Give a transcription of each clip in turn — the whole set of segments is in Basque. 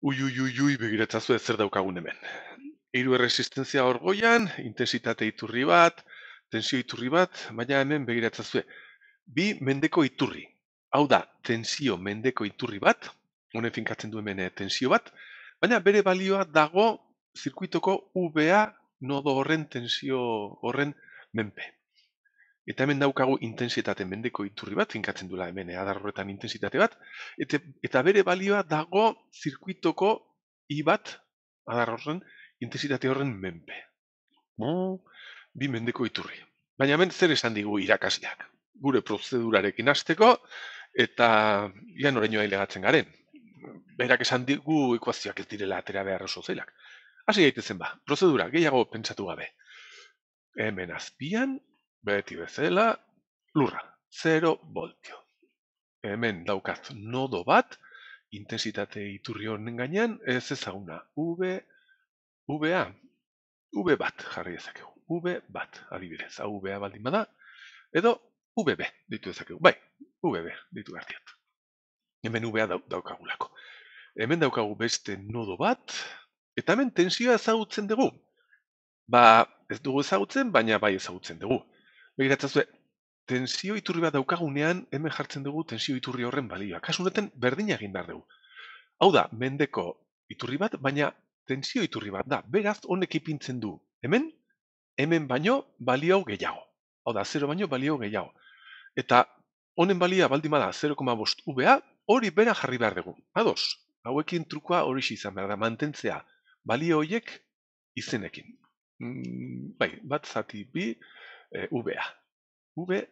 Ui, ui, ui, ui, begiratzazu ez zer daukagun hemen. Iru erresistentzia hor goian, intensitate iturri bat, tensio iturri bat, baina hemen begiratzazu Bi mendeko iturri. Hau da, tensio mendeko iturri bat, honen finkatzen du hemen eh, tensio bat, baina bere balioa dago zirkuitoko VA nodo horren tensio horren menpe. Eta hemen daukagu intensitate mendeko iturri bat finkatzen dula hemen, eh, intensitate bat. Eta, eta bere balioa dago zirkuitoko i bat adar horren intensitate horren menpe. bi mendeko iturri. Baina hemen zer esan digu irakasleak. Gure prozedurarekin hasteko eta ian orainoa ilegatzen garen. Berak esan digu ekuazioak ez direla atera behar oso zeilak. Hasi gaitezen ba, prozedura, gehiago pentsatu gabe. Hemen azpian, Beti bezala, lurra, 0 voltio. Hemen daukaz nodo bat, intensitate iturri honen gainean, ez ezaguna, V, V-A, V-Bat jarri ezakegu. V-Bat, adibidez, hau v baldin bada, edo v ditu ezakegu, bai, v ditu gartiat. Hemen V-A daukagulako. Hemen daukagu beste nodo bat, eta hemen tensioa ezagutzen dugu. Ba, ez dugu ezagutzen, baina bai ezagutzen dugu. Begiratzazue, tensio iturri bat daukagunean, hemen jartzen dugu tensio iturri horren balioa. Kasu berdina egin behar dugu. Hau da, mendeko iturri bat, baina tensio iturri bat da. Beraz, honek ipintzen du. Hemen, hemen baino balio gehiago. Hau da, 0 baino balio gehiago. Eta honen balia baldima da 0,5 VA, hori bera jarri behar dugu. Ados, hauekin trukua hori izan behar da, mantentzea balio horiek izenekin. Mm, bai, bat zati bi, e, eh, VA. VA.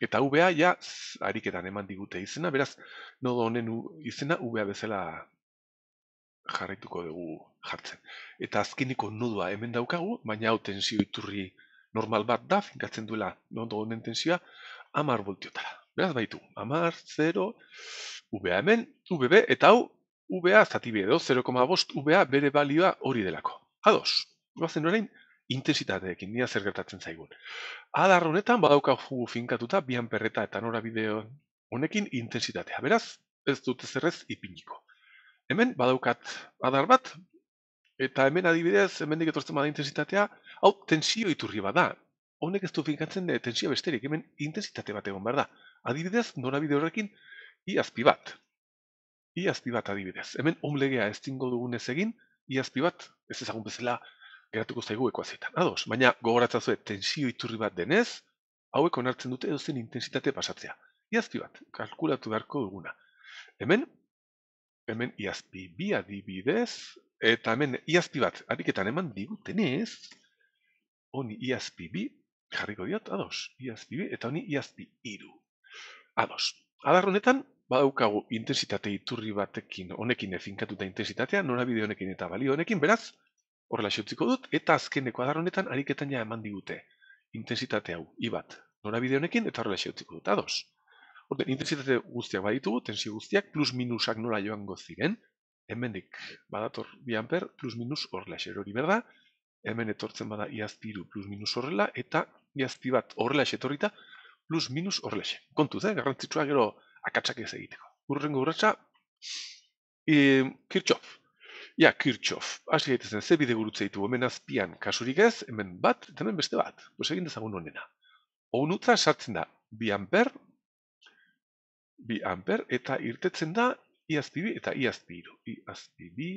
Eta VA ja ariketan eman digute izena, beraz nodo honen izena VA bezala jarraituko dugu jartzen. Eta azkiniko nodua hemen daukagu, baina hau tensio iturri normal bat da, finkatzen duela nodo honen tensioa, amar voltiotara. Beraz baitu, amar, 0, VA hemen, VB, eta hau VA zati bide, 0,5 VA bere balioa hori delako. Ados, guazen orain, intensitateekin, dira zer gertatzen zaigun. Adar honetan, badauka jugu finkatuta, bian perreta eta nora bideo honekin intensitatea. Beraz, ez dut zerrez ipiniko. Hemen, badaukat adar bat, eta hemen adibidez, hemen diketortzen bada intensitatea, hau, tensio iturri bada. Honek ez du finkatzen de eh, tensio besterik, hemen intensitate bat egon behar da. Adibidez, nora bide horrekin, iazpi bat. Iazpi bat adibidez. Hemen omlegea ez dugunez egin, iazpi bat, ez ezagun bezala, geratuko zaigu ekuazioetan. Ados, baina gogoratzen zuet tensio iturri bat denez, hauek onartzen dute edozen intensitate pasatzea. Iazpi bat kalkulatu beharko duguna. Hemen hemen iazpi bi adibidez eta hemen iazpi bat ariketan eman digutenez, honi iazpi bi jarriko diot ados, iazpi bi eta honi iazpi iru. Ados. Adar honetan badaukagu intensitate iturri batekin honekin efinkatuta intensitatea, norabide honekin eta balio honekin, beraz, horrela dut, eta azkeneko adar honetan ariketan ja eman digute. Intensitate hau, ibat, norabide honekin, eta horrela xeutziko dut, ados. Horten, intensitate guztiak baditugu, tensio guztiak, plus minusak nola joango ziren, hemendik badator bi amper, plus minus horrela xer hori berda, hemen etortzen bada iaztiru plus minus horrela, eta iazti bat horrela xetorrita, plus minus horrela xe. Kontuz, eh? garrantzitsua gero akatsak ez egiteko. Urrengo urratxa, e, eh, Ja, Kirchhoff, hasi gaitezen, ze bide gurutze ditu, hemen azpian kasurik ez, hemen bat, eta hemen beste bat. Pues egin dezagun honena. Oun utza sartzen da, bi amper, bi amper, eta irtetzen da, iazpi bi, eta iazpi iru. Iazpi bi,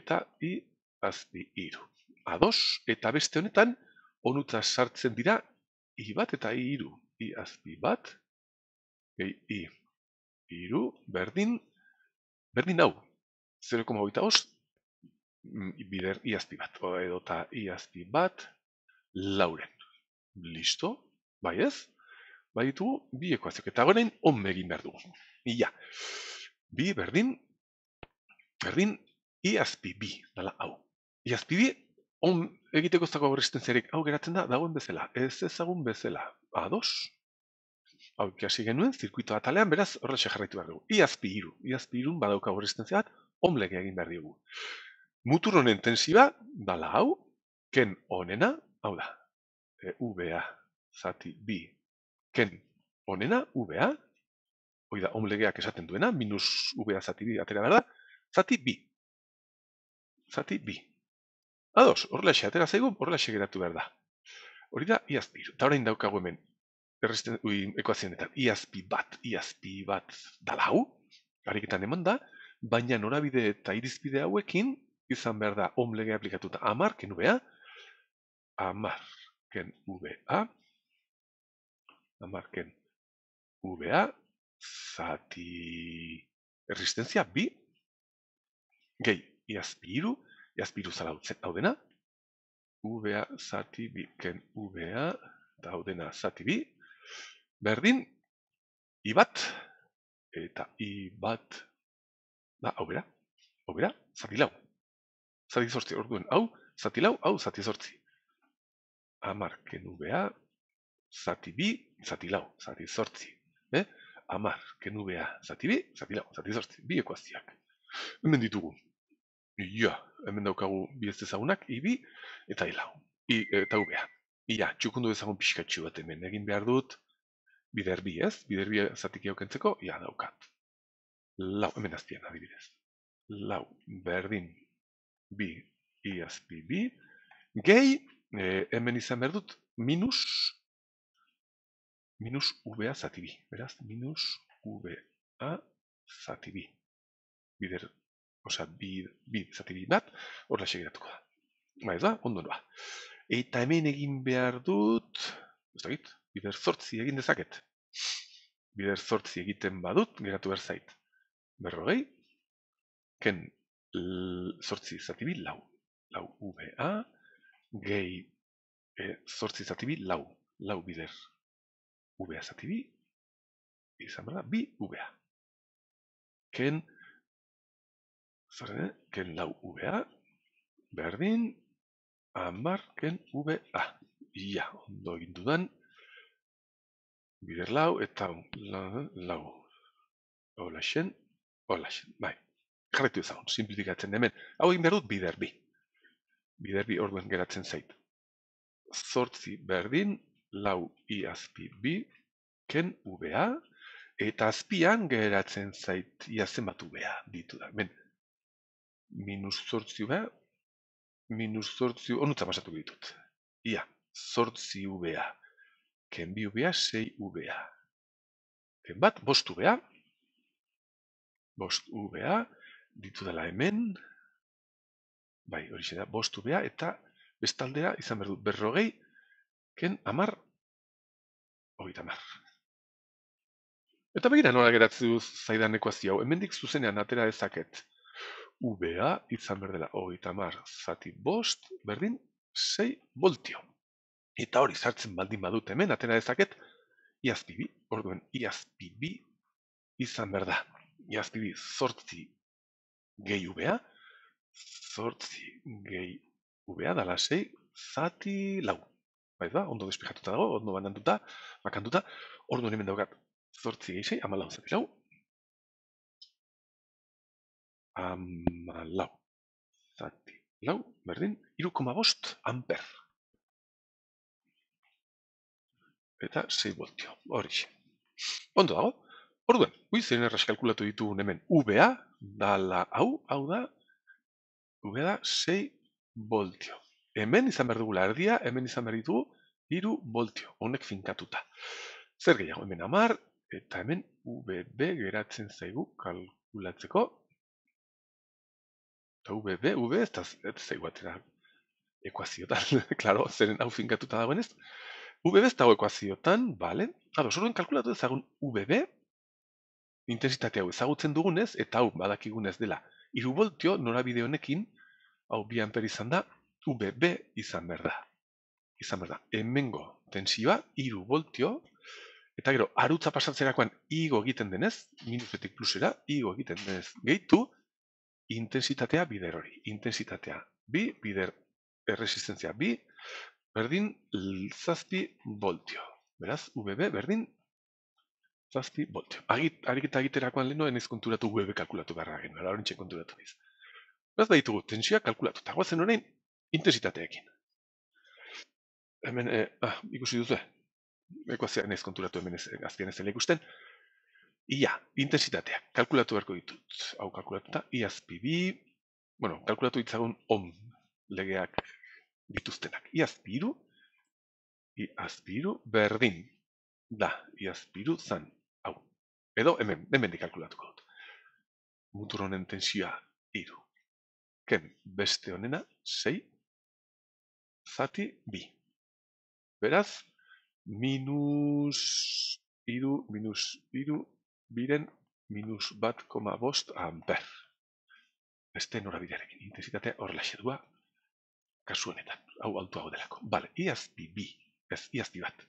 eta iazpi iru. A dos, eta beste honetan, onutza utza sartzen dira, i bat eta i iru. Iazpi bat, i iru, berdin, berdin hau, 0,8 mm, bider iazpi bat, o, edo eta iazpi bat lauren. Listo, bai ez? Bai ditugu, bi ekuazio. eta gorein on egin behar dugu. Ia, bi berdin, berdin iazpi bi, dala hau. Iazpi bi, on egiteko zako horresten hau geratzen da, dagoen bezala, ez ezagun bezala, Ados. Hau, ikasi genuen, zirkuitoa talean, beraz, horrexe jarraitu behar dugu. Iazpi iru, iazpi irun badauka horresten bat omlek egin behar diogu. Mutur honen tensiba, dala hau, ken onena, hau da, e, zati, bi, ken onena, VA, hoi da, omlegeak esaten duena, minus VA zati bi, atera behar da, zati bi. Zati bi. Ados, horrela xe, atera zaigu, horrela xe geratu behar da. Hori da, iazpi, eta orain daukagu hemen, errezten, ui, ekoazionetan, iazpi bat, iazpi bat hau, hariketan eman da, baina norabide eta irizpide hauekin izan behar da om aplikatuta amar, ken ubea, amar, ken ubea, amar, ken ubea, zati erresistenzia bi, gehi, iazpiru, iazpiru zala utzen daudena, ubea zati bi, ken ubea daudena zati bi, berdin, ibat, eta ibat, ibat, Ba, hau bera, hau bera, zati lau. Zati sortzi, orduen, hau, zati lau, hau, zati sortzi. Amar, kenu bea, zati bi, zati lau, zati sortzi. Amar, kenu bea, zati bi, zati lau, zati sortzi. Bi ekoaztiak. Hemen ditugu. Ia, hemen daukagu bi ez dezagunak, ibi, eta ilau. I, eta ubea. Ia, txukundu ezagun pixkatxu bat hemen egin behar dut, biderbi ez, biderbi zatik jaukentzeko, ia daukat lau, hemen aztien adibidez, lau, berdin, bi, iazpi, bi, gehi, eh, hemen izan behar dut, minus, minus ubea zati bi, beraz, minus ubea zati bi, bider, oza, bi, zati bi bat, horrela da segiratuko da, ba ez da, ondo ba, eta hemen egin behar dut, ez da git, bider zortzi egin dezaket, Bider zortzi egiten badut, geratu zait berrogei, ken sortzi zatibi lau, lau VA, gehi e, eh, sortzi zatibi lau, lau bider VA zatibi, izan bera, bi VA. Ken, ken lau VA, berdin, amar, ken VA. Ia, ondo egin dudan, bider lau, eta lau, lau, Olaxen, bai. Jarretu ezagun, simplifikatzen hemen. Hau egin behar dut, biderbi. Biderbi orduen geratzen zait. Zortzi berdin, lau i azpi bi, ken ubea, eta azpian geratzen zait iazen bat ubea ditu da. Men, minus zortzi ubea, minus zortzi ubea, onutza basatu ditut. Ia, zortzi ubea, ken bi ubea, sei ubea. Ken bat, bost ubea, bost ubea, ditu dela hemen, bai, hori da, bost ubea eta bestaldea izan berdu berrogei, ken amar, hori da Eta begira nola geratzen duz zaidan ekuazio hau, hemendik zuzenean atera ezaket, UBA izan berdela hori tamar zati bost, berdin, sei voltio. Eta hori zartzen baldin badut hemen, atera dezaket, iazpibi, orduen iazpibi izan berda jazti zortzi gehi ubea, zortzi gehi ubea, dala zei, zati lau. Baiz da, ondo despejatuta dago, ondo bandantuta, bakantuta, ordu nimen daukat. zortzi gehi zei, amalau zati lau. Amalau, zati lau, berdin, iru bost amper. Eta 6 voltio, hori Ondo dago, Orduan, hui zein erraz kalkulatu ditu hemen VA da la hau, hau da, VA da 6 voltio. Hemen izan behar dugula erdia, hemen izan behar ditugu iru voltio, honek finkatuta. Zer gehiago, hemen amar, eta hemen VB geratzen zaigu kalkulatzeko. Eta VB, VB, ez da zaigu atera ekuaziotan, klaro, zeren hau finkatuta dagoen ez. VB ez dago ekuaziotan, balen. Hado, sorgen kalkulatu ezagun VB, intensitate hau ezagutzen dugunez, eta hau badakigunez dela. Iru voltio norabide honekin, hau bi amper izan da, VB izan behar da. Izan behar da, hemengo tensioa, iru voltio, eta gero, arutza pasatzerakoan igo egiten denez, minusetik plusera, igo egiten denez gehitu, intensitatea bider hori. Intensitatea bi, bider erresistentzia bi, berdin zazpi voltio. Beraz, VB berdin zazpi volt. Agit, ariketa egiterakoan lehenu, enez konturatu web kalkulatu beharra genu, ala horrentxe konturatu diz. Baz behitugu, tensioa kalkulatu, eta guazen horrein, intensitateekin. Hemen, eh, ah, ikusi duzu, eko azia enez konturatu hemen ez, azpian ez ikusten. Ia, intensitatea, kalkulatu berko ditut, hau kalkulatu eta, bi, bueno, kalkulatu ditzagun on legeak dituztenak. Ia azpiru, azpiru, berdin, da, iazpiru zan, edo hemen, hemen dikalkulatuko dut. Mutur honen tensioa, iru. Ken, beste honena, zei, zati, bi. Beraz, minus iru, minus iru, biren, minus bat koma bost amper. Beste norabidearekin, intensitatea hor laxedua, kasu honetan, hau altuago delako. Bale, iazpi bi, ez iazpi bat.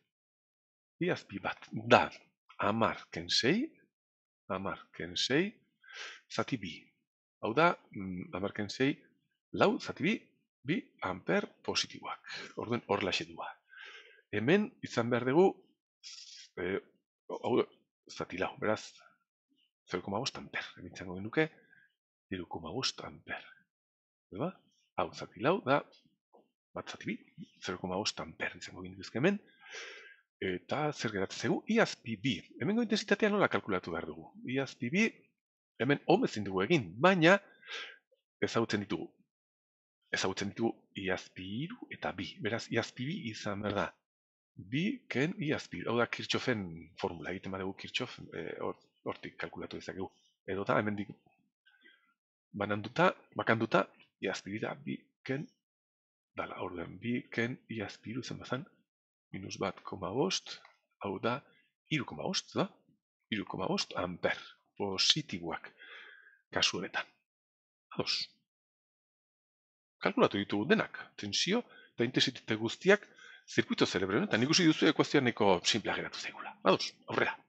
Iazpi bat, da, amar kensei, amar kensei, zati bi. Hau da, mm, amar kensei, lau zati bi, bi amper positiboak. Hor hor laxe Hemen, izan behar dugu, e, hau da, zati lau, beraz, 0,5 amper. Hemen txango den duke, 0,5 amper. Hau zati lau da, bat zati bi, 0,5 amper, izango gindu hemen eta zer geratzen zaigu iaz bi. Hemen goin nola kalkulatu behar dugu. Iaz hemen omezin dugu egin, baina ezagutzen ditugu. Ezagutzen ditugu iaz pi eta bi. Beraz, iaz bi izan behar da. Bi ken iaz Hau da kirtsofen formula egiten badugu Kirchhoff, eh, hortik kalkulatu dezakegu. Edo da, hemen dugu. Banan duta, bakan da bi ken. Dala, orduan, bi ken iazpiru, izan bazan minus bat koma bost, hau da, iru koma bost, da? Iru koma bost, amper, positiboak, kasu Ados. Kalkulatu ditugu denak, tensio, eta intensitate guztiak, zirkuito zerebrenetan, ikusi duzu ekuazioan neko simplea geratu zegula. Ados,